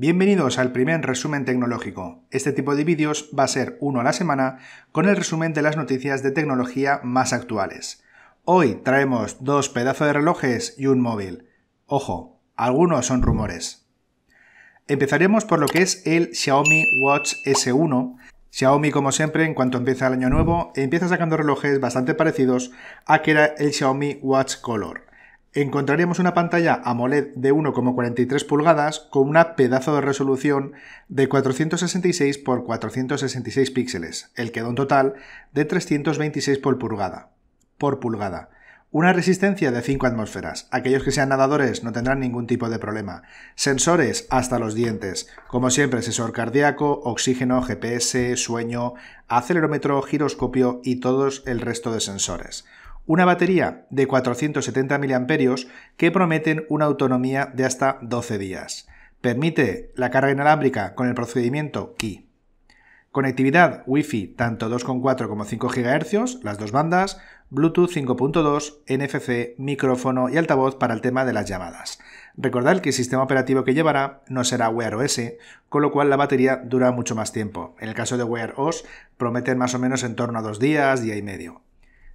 Bienvenidos al primer resumen tecnológico. Este tipo de vídeos va a ser uno a la semana con el resumen de las noticias de tecnología más actuales. Hoy traemos dos pedazos de relojes y un móvil. Ojo, algunos son rumores. Empezaremos por lo que es el Xiaomi Watch S1. Xiaomi, como siempre, en cuanto empieza el año nuevo, empieza sacando relojes bastante parecidos a que era el Xiaomi Watch Color encontraríamos una pantalla AMOLED de 1,43 pulgadas con una pedazo de resolución de 466 x 466 píxeles, el que da un total de 326 por pulgada. Por pulgada. Una resistencia de 5 atmósferas. Aquellos que sean nadadores no tendrán ningún tipo de problema. Sensores hasta los dientes. Como siempre, sensor cardíaco, oxígeno, GPS, sueño, acelerómetro, giroscopio y todos el resto de sensores una batería de 470 mAh que prometen una autonomía de hasta 12 días. Permite la carga inalámbrica con el procedimiento Qi. Conectividad Wi-Fi tanto 2.4 como 5 GHz, las dos bandas, Bluetooth 5.2, NFC, micrófono y altavoz para el tema de las llamadas. Recordad que el sistema operativo que llevará no será Wear OS, con lo cual la batería dura mucho más tiempo. En el caso de Wear OS, prometen más o menos en torno a dos días, día y medio.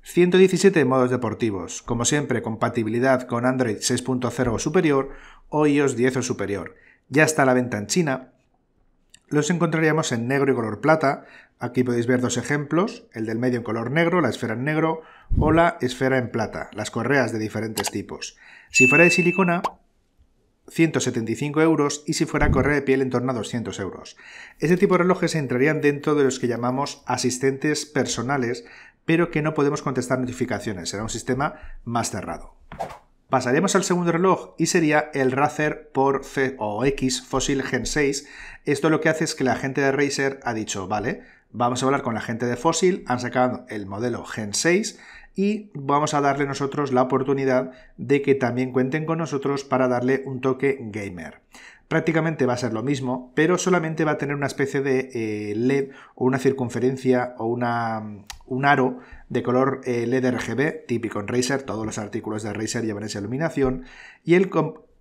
117 modos deportivos, como siempre compatibilidad con Android 6.0 o superior o iOS 10 o superior. Ya está a la venta en China. Los encontraríamos en negro y color plata. Aquí podéis ver dos ejemplos, el del medio en color negro, la esfera en negro o la esfera en plata, las correas de diferentes tipos. Si fuera de silicona, 175 euros y si fuera correa de piel en torno a 200 euros. Este tipo de relojes entrarían dentro de los que llamamos asistentes personales pero que no podemos contestar notificaciones, será un sistema más cerrado. Pasaremos al segundo reloj y sería el Razer por o X Fossil Gen 6. Esto lo que hace es que la gente de Razer ha dicho, vale, vamos a hablar con la gente de Fossil, han sacado el modelo Gen 6 y vamos a darle nosotros la oportunidad de que también cuenten con nosotros para darle un toque gamer prácticamente va a ser lo mismo, pero solamente va a tener una especie de eh, LED o una circunferencia o mm, un aro de color eh, LED RGB, típico en Razer, todos los artículos de Razer llevan esa iluminación, y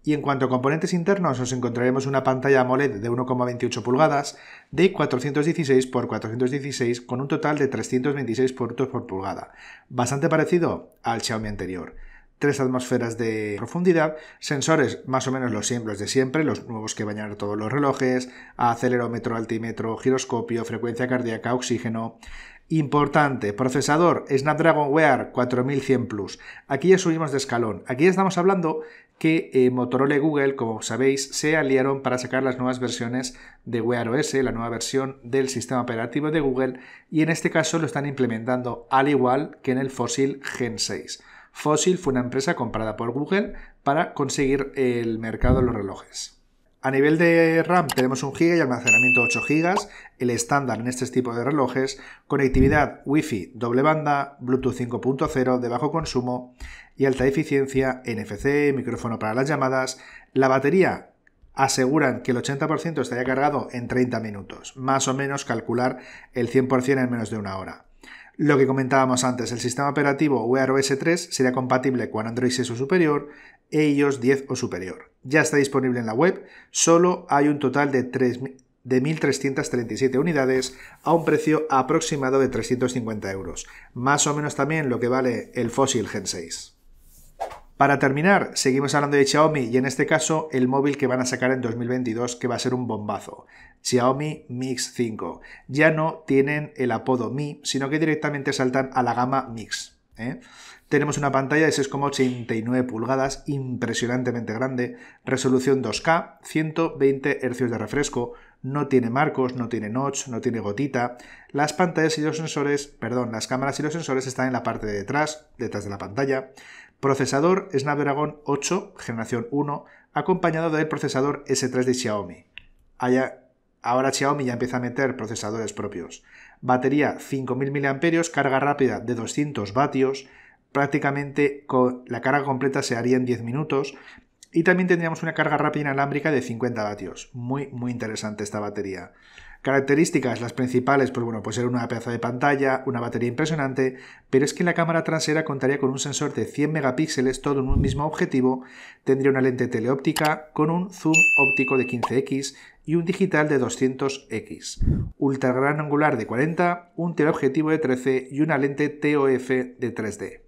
y en cuanto a componentes internos, os encontraremos una pantalla AMOLED de 1,28 pulgadas de 416 x 416 con un total de 326 puntos por pulgada, bastante parecido al Xiaomi anterior tres atmósferas de profundidad, sensores más o menos los simples de siempre, los nuevos que bañan todos los relojes, acelerómetro, altímetro, giroscopio, frecuencia cardíaca, oxígeno, Importante, procesador Snapdragon Wear 4100 Plus. Aquí ya subimos de escalón. Aquí estamos hablando que eh, Motorola y Google, como sabéis, se aliaron para sacar las nuevas versiones de Wear OS, la nueva versión del sistema operativo de Google, y en este caso lo están implementando al igual que en el Fossil Gen 6. Fossil fue una empresa comprada por Google para conseguir el mercado de los relojes. A nivel de RAM tenemos un GB y almacenamiento 8 GB, el estándar en este tipo de relojes, conectividad Wi-Fi doble banda, Bluetooth 5.0 de bajo consumo y alta eficiencia, NFC, micrófono para las llamadas, la batería aseguran que el 80% estaría cargado en 30 minutos, más o menos calcular el 100% en menos de una hora. Lo que comentábamos antes, el sistema operativo Wear OS 3 será compatible con Android 6 o superior e iOS 10 o superior. Ya está disponible en la web, solo hay un total de de 1.337 unidades a un precio aproximado de 350 euros, más o menos también lo que vale el Fossil Gen 6. Para terminar, seguimos hablando de Xiaomi y en este caso el móvil que van a sacar en 2022 que va a ser un bombazo. Xiaomi Mix 5. Ya no tienen el apodo Mi, sino que directamente saltan a la gama Mix. ¿eh? Tenemos una pantalla de 6,89 pulgadas, impresionantemente grande, resolución 2K, 120 Hz de refresco, no tiene marcos, no tiene notch, no tiene gotita. Las pantallas y los sensores, perdón, las cámaras y los sensores están en la parte de detrás, detrás de la pantalla. Procesador Snapdragon 8, generación 1, acompañado del procesador S3 de Xiaomi. ahora Xiaomi ya empieza a meter procesadores propios. Batería 5.000 mAh, carga rápida de 200 vatios, prácticamente la carga completa se haría en 10 minutos y también tendríamos una carga rápida inalámbrica de 50 vatios. Muy, muy interesante esta batería. Características, las principales, pues bueno, pues era una pieza de pantalla, una batería impresionante, pero es que la cámara trasera contaría con un sensor de 100 megapíxeles, todo en un mismo objetivo, tendría una lente teleóptica con un zoom óptico de 15x y un digital de 200x, ultra gran angular de 40, un teleobjetivo de 13 y una lente TOF de 3D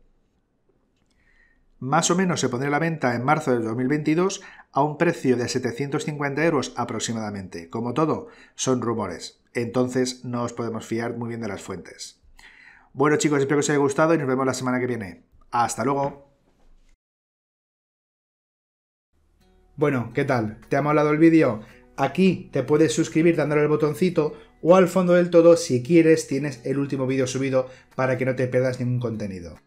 más o menos se pondría a la venta en marzo del 2022 a un precio de 750 euros aproximadamente. Como todo, son rumores, entonces no os podemos fiar muy bien de las fuentes. Bueno chicos, espero que os haya gustado y nos vemos la semana que viene. Hasta luego. Bueno, ¿qué tal? ¿Te ha molado el vídeo? Aquí te puedes suscribir dándole al botoncito o al fondo del todo si quieres tienes el último vídeo subido para que no te pierdas ningún contenido.